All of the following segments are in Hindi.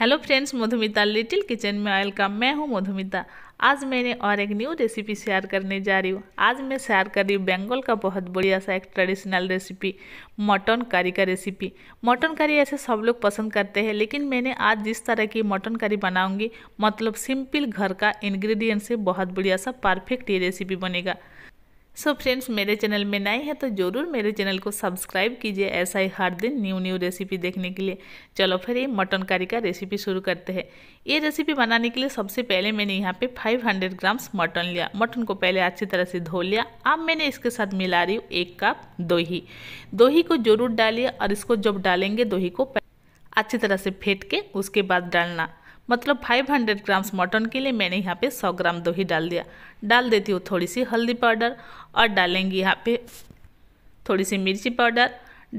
hello friends Madhumita little kitchen में वेलकम मैं हूं मधुमिता आज मैंने और एक न्यू रेसिपी शेयर करने जा रही हूँ आज मैं शेयर कर रही हूँ बंगाल का बहुत बढ़िया सा एक ट्रेडिशनल रेसिपी मटन करी का रेसिपी मटन करी ऐसे सब लोग पसंद करते हैं लेकिन मैंने आज जिस तरह की मटन करी बनाऊँगी मतलब सिंपल घर का इन्ग्रीडियंट से बहुत बढ़िया सा परफेक्ट ये रेसिपी बनेगा सो so फ्रेंड्स मेरे चैनल में नए हैं तो ज़रूर मेरे चैनल को सब्सक्राइब कीजिए ऐसा ही हर दिन न्यू न्यू रेसिपी देखने के लिए चलो फिर ये मटन करी का रेसिपी शुरू करते हैं ये रेसिपी बनाने के लिए सबसे पहले मैंने यहाँ पे 500 ग्राम्स मटन लिया मटन को पहले अच्छी तरह से धो लिया अब मैंने इसके साथ मिला रही हूँ एक कप दोही दोही को ज़रूर डालिए और इसको जब डालेंगे दोही को अच्छी तरह से फेंट के उसके बाद डालना मतलब 500 ग्राम्स मटन के लिए मैंने यहाँ पे 100 ग्राम दही डाल दिया डाल देती हूँ थोड़ी सी हल्दी पाउडर और डालेंगी यहाँ पे थोड़ी सी मिर्ची पाउडर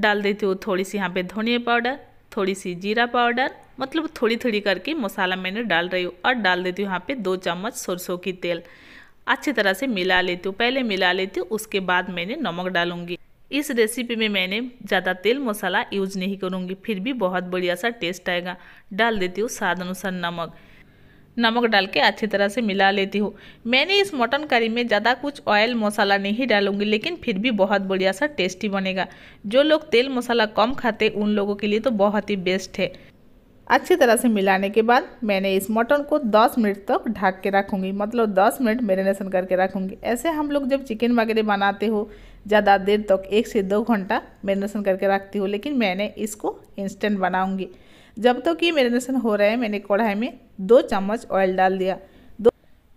डाल देती हूँ थोड़ी सी यहाँ पे धनिया पाउडर थोड़ी सी जीरा पाउडर मतलब थोड़ी थोड़ी करके मसाला मैंने डाल रही हूँ और डाल देती हूँ यहाँ पे दो चम्मच सरसों की तेल अच्छी तरह से मिला लेती हूँ पहले मिला लेती हूँ उसके बाद मैंने नमक डालूंगी इस रेसिपी में मैंने ज़्यादा तेल मसाला यूज नहीं करूँगी फिर भी बहुत बढ़िया सा टेस्ट आएगा डाल देती हूँ स्वाद अनुसार नमक नमक डाल के अच्छी तरह से मिला लेती हूँ मैंने इस मटन करी में ज़्यादा कुछ ऑयल मसाला नहीं डालूंगी लेकिन फिर भी बहुत बढ़िया सा टेस्टी बनेगा जो लोग तेल मसाला कम खाते उन लोगों के लिए तो बहुत ही बेस्ट है अच्छी तरह से मिलाने के बाद मैंने इस मटन को 10 मिनट तक तो ढक के रखूँगी मतलब 10 मिनट मेरीनेशन करके रखूँगी ऐसे हम लोग जब चिकन वगैरह बनाते हो ज़्यादा देर तक तो एक से दो घंटा मेरीनेशन करके रखती हो लेकिन मैंने इसको इंस्टेंट बनाऊँगी जब तक तो ये मेरीनेशन हो रहा है मैंने कढ़ाई में दो चम्मच ऑयल डाल दिया दो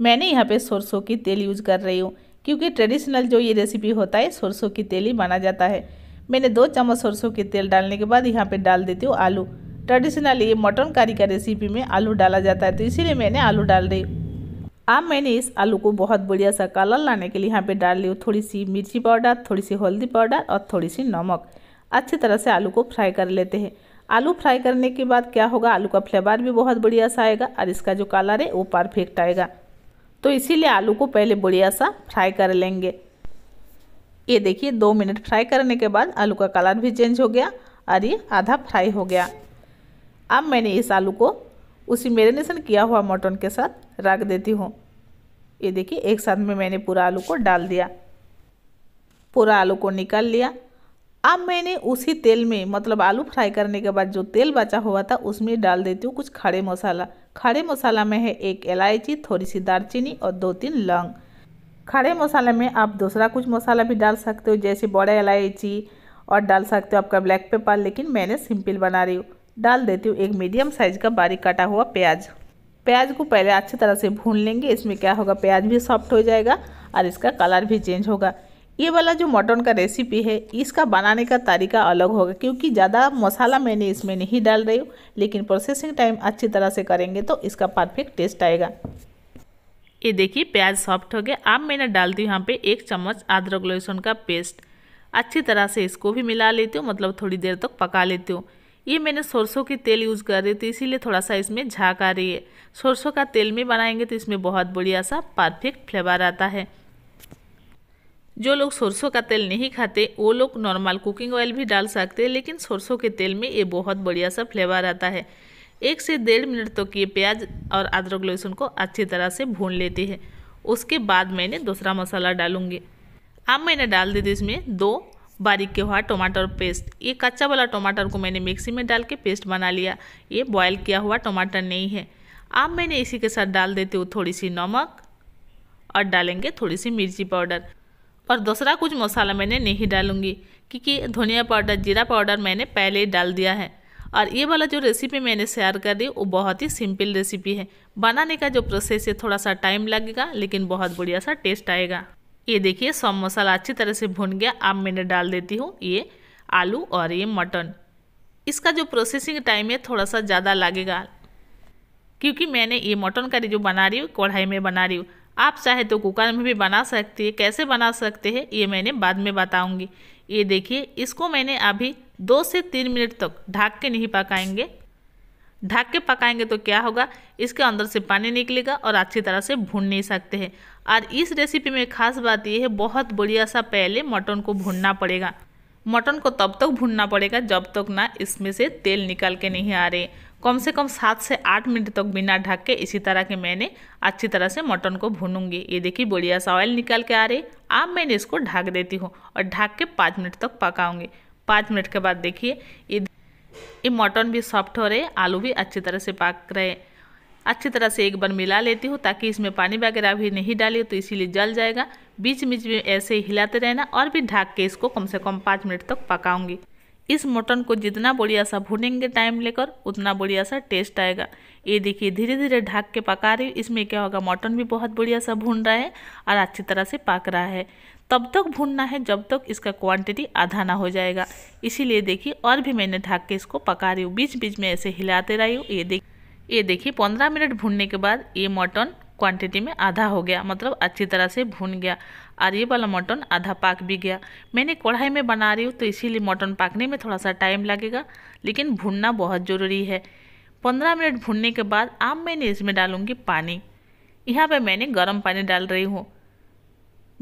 मैंने यहाँ पर सरसों की तेल यूज कर रही हूँ क्योंकि ट्रेडिशनल जो ये रेसिपी होता है सरसों की तेल ही बना जाता है मैंने दो चम्मच सरसों के तेल डालने के बाद यहाँ पर डाल देती हूँ आलू ट्रेडिशनली मटन करी का रेसिपी में आलू डाला जाता है तो इसीलिए मैंने आलू डाल दी अब मैंने इस आलू को बहुत बढ़िया सा कलर लाने के लिए यहाँ पे डाल ली थोड़ी सी मिर्ची पाउडर थोड़ी सी हल्दी पाउडर और थोड़ी सी नमक अच्छी तरह से आलू को फ्राई कर लेते हैं आलू फ्राई करने के बाद क्या होगा आलू का फ्लेवर भी बहुत बढ़िया सा आएगा और इसका जो कलर है वो परफेक्ट आएगा तो इसीलिए आलू को पहले बढ़िया सा फ्राई कर लेंगे ये देखिए दो मिनट फ्राई करने के बाद आलू का कलर भी चेंज हो गया और ये आधा फ्राई हो गया अब मैंने इस आलू को उसी मेरीनेसन किया हुआ मटन के साथ रख देती हूँ ये देखिए एक साथ में मैंने पूरा आलू को डाल दिया पूरा आलू को निकाल लिया अब मैंने उसी तेल में मतलब आलू फ्राई करने के बाद जो तेल बचा हुआ था उसमें डाल देती हूँ कुछ खड़े मसाला खड़े मसाला में है एक इलायची थोड़ी सी दालचीनी और दो तीन लौंग खड़े मसाले में आप दूसरा कुछ मसाला भी डाल सकते हो जैसे बड़ा इलायची और डाल सकते हो आपका ब्लैक पेपर लेकिन मैंने सिंपल बना रही हूँ डाल देती हूँ एक मीडियम साइज़ का बारीक काटा हुआ प्याज प्याज को पहले अच्छी तरह से भून लेंगे इसमें क्या होगा प्याज भी सॉफ्ट हो जाएगा और इसका कलर भी चेंज होगा ये वाला जो मटन का रेसिपी है इसका बनाने का तरीका अलग होगा क्योंकि ज़्यादा मसाला मैंने इसमें नहीं डाल रही हूँ लेकिन प्रोसेसिंग टाइम अच्छी तरह से करेंगे तो इसका परफेक्ट टेस्ट आएगा ये देखिए प्याज सॉफ्ट हो गया अब मैंने डाल दी यहाँ पे एक चम्मच अदरक लहसुन का पेस्ट अच्छी तरह से इसको भी मिला लेती हूँ मतलब थोड़ी देर तक तो पका लेती हूँ ये मैंने सरसों की तेल यूज़ कर रही थी तो इसीलिए थोड़ा सा इसमें झाक आ रही है सरसों का तेल में बनाएंगे तो इसमें बहुत बढ़िया सा परफेक्ट फ्लेवर आता है जो लोग सरसों का तेल नहीं खाते वो लोग नॉर्मल कुकिंग ऑयल भी डाल सकते हैं लेकिन सरसों के तेल में ये बहुत बढ़िया सा फ्लेवर आता है एक से डेढ़ मिनट तक तो ये प्याज और अदरक लहसुन को अच्छी तरह से भून लेती है उसके बाद मैंने दूसरा मसाला डालूंगी अब मैंने डाल दी थी इसमें दो बारीक के हुआ टमाटर पेस्ट ये कच्चा वाला टमाटर को मैंने मिक्सी में डाल के पेस्ट बना लिया ये बॉयल किया हुआ टमाटर नहीं है अब मैंने इसी के साथ डाल देती हूँ थोड़ी सी नमक और डालेंगे थोड़ी सी मिर्ची पाउडर और दूसरा कुछ मसाला मैंने नहीं डालूंगी क्योंकि धनिया पाउडर जीरा पाउडर मैंने पहले ही डाल दिया है और ये वाला जो रेसिपी मैंने शेयर कर दी वो बहुत ही सिंपल रेसिपी है बनाने का जो प्रोसेस है थोड़ा सा टाइम लगेगा लेकिन बहुत बढ़िया सा टेस्ट आएगा ये देखिए सब मसाला अच्छी तरह से भुन गया अब मैंने डाल देती हूँ ये आलू और ये मटन इसका जो प्रोसेसिंग टाइम है थोड़ा सा ज़्यादा लगेगा क्योंकि मैंने ये मटन करी जो बना रही हूँ कढ़ाई में बना रही हूँ आप चाहे तो कुकर में भी बना सकती है कैसे बना सकते हैं ये मैंने बाद में बताऊँगी ये देखिए इसको मैंने अभी दो से तीन मिनट तक ढाक के नहीं पकाएंगे ढक के पकाएंगे तो क्या होगा इसके अंदर से पानी निकलेगा और अच्छी तरह से भून नहीं सकते हैं और इस रेसिपी में खास बात यह है बहुत बढ़िया सा पहले मटन को भूनना पड़ेगा मटन को तब तक भूनना पड़ेगा जब तक ना इसमें से तेल निकल के नहीं आ रहे कम से कम सात से आठ मिनट तक बिना ढक के इसी तरह के मैंने अच्छी तरह से मटन को भूनूंगी ये देखिए बढ़िया सा ऑयल निकल के आ रहे अब मैंने इसको ढक देती हूँ और ढक के पाँच मिनट तक पकाऊंगी पाँच मिनट के बाद देखिए ये ये मटन भी सॉफ्ट हो रहे आलू भी अच्छी तरह से पक रहे अच्छी तरह से एक बार मिला लेती हूँ ताकि इसमें पानी वगैरह भी नहीं डाली तो इसीलिए जल जाएगा बीच बीच में ऐसे हिलाते रहना और भी ढाक के इसको कम से कम पाँच मिनट तक पकाऊंगी इस मटन को जितना बढ़िया सा भूनेंगे टाइम लेकर उतना बढ़िया सा टेस्ट आएगा ये देखिए धीरे धीरे ढाक के पका रही इसमें क्या होगा मटन भी बहुत बढ़िया सा भून रहा है और अच्छी तरह से पक रहा है तब तक भूनना है जब तक इसका क्वांटिटी आधा ना हो जाएगा इसीलिए देखिए और भी मैंने ढाक के इसको पका रही हूँ बीच बीच में ऐसे हिलाते रही हूँ ये देख ये देखिए पंद्रह मिनट भूनने के बाद ये मटन क्वांटिटी में आधा हो गया मतलब अच्छी तरह से भून गया और ये वाला मटन आधा पाक भी गया मैंने कढ़ाई में बना रही हूँ तो इसीलिए मटन पाकने में थोड़ा सा टाइम लगेगा लेकिन भूनना बहुत ज़रूरी है पंद्रह मिनट भूनने के बाद अब मैंने इसमें डालूँगी पानी यहाँ पर मैंने गर्म पानी डाल रही हूँ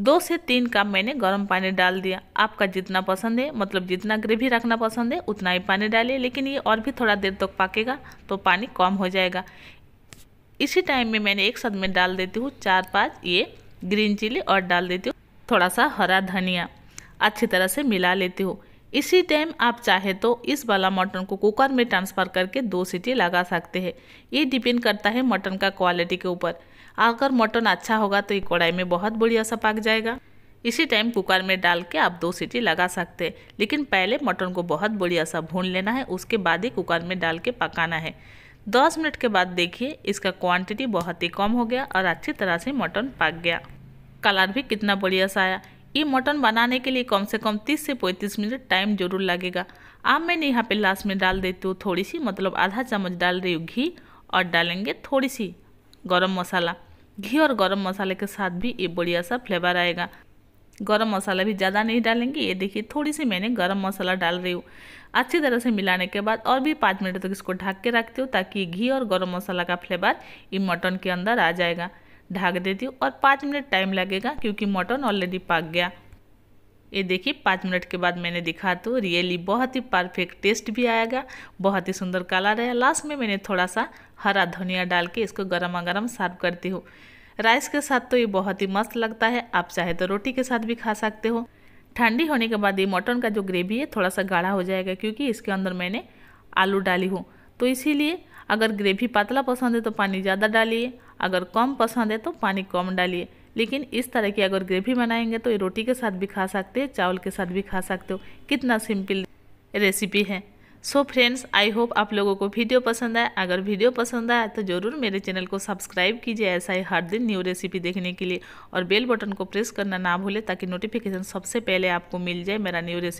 दो से तीन कप मैंने गर्म पानी डाल दिया आपका जितना पसंद है मतलब जितना ग्रेवी रखना पसंद है उतना ही पानी डालिए लेकिन ये और भी थोड़ा देर तक तो पाकेगा तो पानी कम हो जाएगा इसी टाइम में मैंने एक साथ में डाल देती हूँ चार पाँच ये ग्रीन चिली और डाल देती हूँ थोड़ा सा हरा धनिया अच्छी तरह से मिला लेती हूँ इसी टाइम आप चाहे तो इस वाला मटन को कुकर में ट्रांसफ़र करके दो सीटी लगा सकते हैं ये डिपेंड करता है मटन का क्वालिटी के ऊपर अगर मटन अच्छा होगा तो ये कढ़ाई में बहुत बढ़िया सा पक जाएगा इसी टाइम कुकर में डाल के आप दो सीटी लगा सकते हैं लेकिन पहले मटन को बहुत बढ़िया सा भून लेना है उसके बाद ही कुकर में डाल के पकाना है 10 मिनट के बाद देखिए इसका क्वांटिटी बहुत ही कम हो गया और अच्छी तरह से मटन पक गया कलर भी कितना बढ़िया सा आया ये मटन बनाने के लिए कम से कम 30 से 35 मिनट टाइम जरूर लगेगा अब मैंने यहाँ पे लास्ट में डाल देती हूँ थोड़ी सी मतलब आधा चम्मच डाल रही हूँ घी और डालेंगे थोड़ी सी गर्म मसाला घी और गरम मसाले के साथ भी ये बढ़िया सा फ्लेवर आएगा गरम मसाला भी ज़्यादा नहीं डालेंगे ये देखिए थोड़ी सी मैंने गरम मसाला डाल रही हूँ अच्छी तरह से मिलाने के बाद और भी पाँच मिनट तक इसको ढक के रखती हूँ ताकि घी और गर्म मसाला का फ्लेवर ये मटन के अंदर आ जाएगा ढक देती हूँ और पाँच मिनट टाइम लगेगा क्योंकि मटन ऑलरेडी पक गया ये देखिए पाँच मिनट के बाद मैंने दिखा तो रियली बहुत ही परफेक्ट टेस्ट भी आएगा बहुत ही सुंदर कलर है लास्ट में मैंने थोड़ा सा हरा धनिया डाल के इसको गर्मा गर्म सर्व करती हूँ राइस के साथ तो ये बहुत ही मस्त लगता है आप चाहे तो रोटी के साथ भी खा सकते हो ठंडी होने के बाद ये मटन का जो ग्रेवी है थोड़ा सा गाढ़ा हो जाएगा क्योंकि इसके अंदर मैंने आलू डाली हूँ तो इसीलिए अगर ग्रेवी पतला पसंद है तो पानी ज़्यादा डालिए अगर कम पसंद है तो पानी कम डालिए लेकिन इस तरह की अगर ग्रेवी बनाएंगे तो ये रोटी के साथ भी खा सकते हैं चावल के साथ भी खा सकते हो कितना सिंपल रेसिपी है सो फ्रेंड्स आई होप आप लोगों को वीडियो पसंद आए अगर वीडियो पसंद आए तो ज़रूर मेरे चैनल को सब्सक्राइब कीजिए ऐसा ही हर दिन न्यू रेसिपी देखने के लिए और बेल बटन को प्रेस करना ना भूले ताकि नोटिफिकेशन सबसे पहले आपको मिल जाए मेरा न्यू रेसिपी